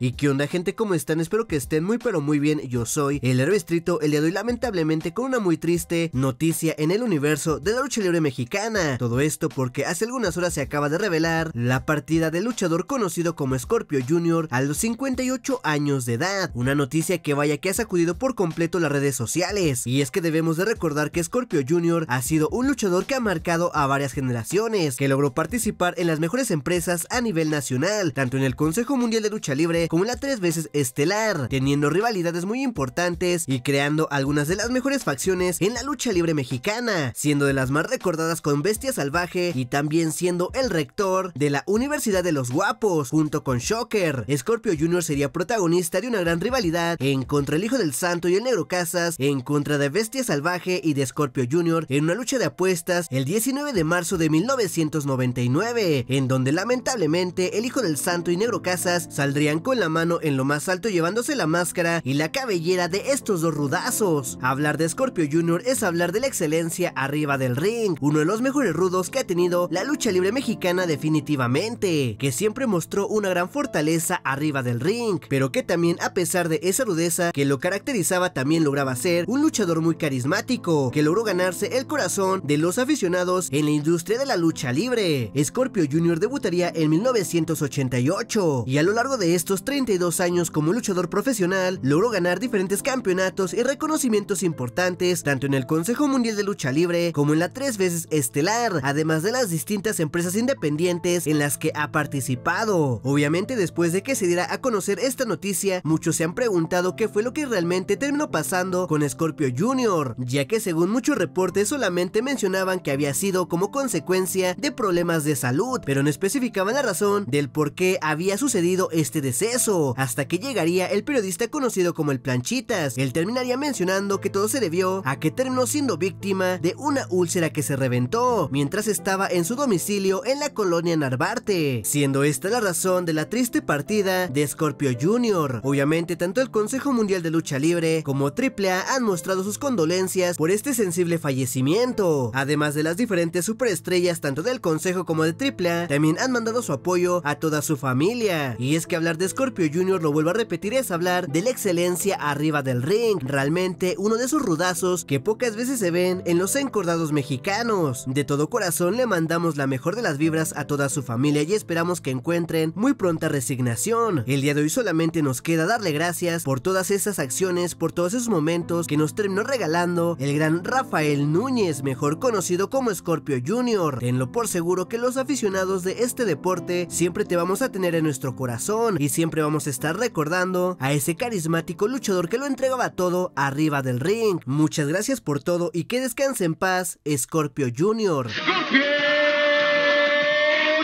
¿Y qué onda gente? ¿Cómo están? Espero que estén muy pero muy bien, yo soy el héroe estrito el día de hoy lamentablemente con una muy triste noticia en el universo de la lucha libre mexicana. Todo esto porque hace algunas horas se acaba de revelar la partida del luchador conocido como Scorpio Jr. a los 58 años de edad, una noticia que vaya que ha sacudido por completo las redes sociales. Y es que debemos de recordar que Scorpio Jr. ha sido un luchador que ha marcado a varias generaciones, que logró participar en las mejores empresas a nivel nacional, tanto en el Consejo Mundial de Lucha Libre como la tres veces estelar, teniendo rivalidades muy importantes y creando algunas de las mejores facciones en la lucha libre mexicana, siendo de las más recordadas con Bestia Salvaje y también siendo el rector de la Universidad de los Guapos, junto con Shocker. Scorpio Jr. sería protagonista de una gran rivalidad en contra el Hijo del Santo y el Negro Casas, en contra de Bestia Salvaje y de Scorpio Jr. en una lucha de apuestas el 19 de marzo de 1999, en donde lamentablemente el Hijo del Santo y Negro Casas saldrían con la mano en lo más alto llevándose la máscara y la cabellera de estos dos rudazos. Hablar de Scorpio Jr. es hablar de la excelencia arriba del ring, uno de los mejores rudos que ha tenido la lucha libre mexicana definitivamente, que siempre mostró una gran fortaleza arriba del ring, pero que también a pesar de esa rudeza que lo caracterizaba también lograba ser un luchador muy carismático, que logró ganarse el corazón de los aficionados en la industria de la lucha libre. Scorpio Jr. debutaría en 1988 y a lo largo de estos 32 años como luchador profesional, logró ganar diferentes campeonatos y reconocimientos importantes, tanto en el Consejo Mundial de Lucha Libre como en la tres veces estelar, además de las distintas empresas independientes en las que ha participado. Obviamente después de que se diera a conocer esta noticia, muchos se han preguntado qué fue lo que realmente terminó pasando con Scorpio Jr., ya que según muchos reportes solamente mencionaban que había sido como consecuencia de problemas de salud, pero no especificaban la razón del por qué había sucedido este deceso hasta que llegaría el periodista conocido como el Planchitas. Él terminaría mencionando que todo se debió a que terminó siendo víctima de una úlcera que se reventó mientras estaba en su domicilio en la colonia Narvarte, siendo esta la razón de la triste partida de Scorpio Jr. Obviamente, tanto el Consejo Mundial de Lucha Libre como AAA han mostrado sus condolencias por este sensible fallecimiento. Además de las diferentes superestrellas tanto del Consejo como de AAA, también han mandado su apoyo a toda su familia. Y es que hablar de Scorpio Scorpio Jr. lo vuelvo a repetir es hablar de la excelencia arriba del ring, realmente uno de esos rudazos que pocas veces se ven en los encordados mexicanos. De todo corazón le mandamos la mejor de las vibras a toda su familia y esperamos que encuentren muy pronta resignación. El día de hoy solamente nos queda darle gracias por todas esas acciones, por todos esos momentos que nos terminó regalando el gran Rafael Núñez, mejor conocido como Scorpio Jr. Tenlo por seguro que los aficionados de este deporte siempre te vamos a tener en nuestro corazón y siempre vamos a estar recordando a ese carismático luchador que lo entregaba todo arriba del ring. Muchas gracias por todo y que descanse en paz, Scorpio Jr. Scorpio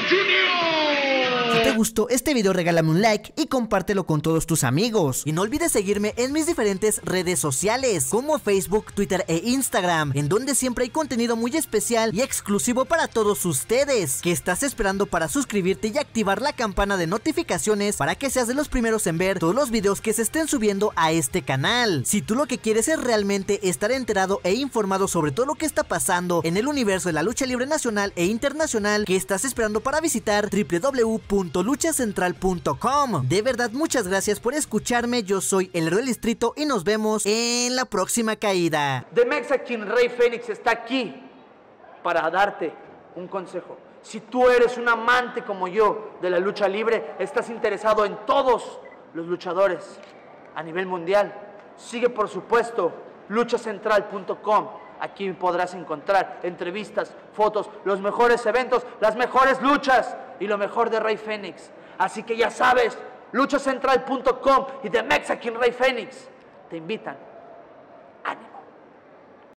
Jr. Si te eh. gustó este video, regálame un like y compártelo con todos tus amigos. Y no olvides seguirme en mis diferentes redes sociales, como Facebook, Twitter e Instagram, en donde siempre hay contenido muy especial y exclusivo para todos ustedes. ¿Qué estás esperando para suscribirte y activar la campana de notificaciones para que seas de los primeros en ver todos los videos que se estén subiendo a este canal? Si tú lo que quieres es realmente estar enterado e informado sobre todo lo que está pasando en el universo de la lucha libre nacional e internacional, ¿qué estás esperando para visitar www luchacentral.com. De verdad, muchas gracias por escucharme. Yo soy el Héroe Distrito y nos vemos en la próxima caída. The Mexican Rey Fénix está aquí para darte un consejo. Si tú eres un amante como yo de la lucha libre, estás interesado en todos los luchadores a nivel mundial, sigue por supuesto luchacentral.com Aquí podrás encontrar entrevistas, fotos, los mejores eventos, las mejores luchas y lo mejor de Rey Fénix. Así que ya sabes, luchacentral.com y de Mexican Rey Fénix te invitan